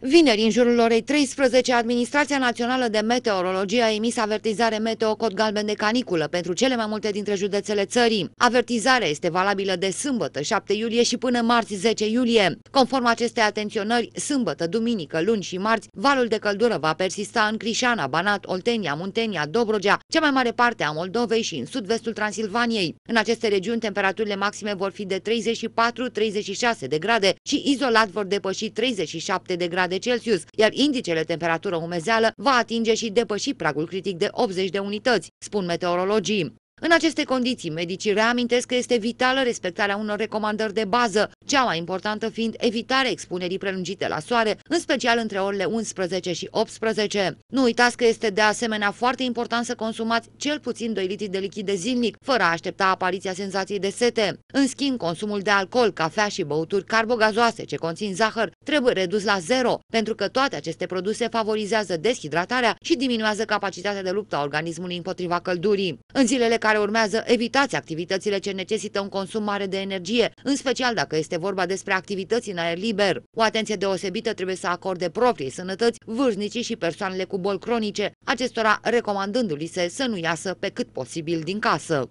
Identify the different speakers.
Speaker 1: Vineri, în jurul orei 13, Administrația Națională de Meteorologie a emis avertizare meteo cod galben de caniculă pentru cele mai multe dintre județele țării. Avertizarea este valabilă de sâmbătă 7 iulie și până marți 10 iulie. Conform acestei atenționări, sâmbătă, duminică, luni și marți, valul de căldură va persista în Crișana, Banat, Oltenia, Muntenia, Dobrogea, cea mai mare parte a Moldovei și în sud-vestul Transilvaniei. În aceste regiuni, temperaturile maxime vor fi de 34-36 de grade și izolat vor depăși 37 de grade grade Celsius, iar indicele temperatură umezeală va atinge și depăși pragul critic de 80 de unități, spun meteorologii. În aceste condiții, medicii reamintesc că este vitală respectarea unor recomandări de bază, cea mai importantă fiind evitarea expunerii prelungite la soare, în special între orele 11 și 18. Nu uitați că este de asemenea foarte important să consumați cel puțin 2 litri de lichide zilnic, fără a aștepta apariția senzației de sete. În schimb, consumul de alcool, cafea și băuturi carbogazoase ce conțin zahăr trebuie redus la zero, pentru că toate aceste produse favorizează deshidratarea și diminuează capacitatea de luptă a organismului împotriva căldurii. În zilele care urmează, evitați activitățile ce necesită un consum mare de energie, în special dacă este vorba despre activități în aer liber. O atenție deosebită trebuie să acorde proprii sănătăți, vârstnicii și persoanele cu boli cronice, acestora recomandându-li se să nu iasă pe cât posibil din casă.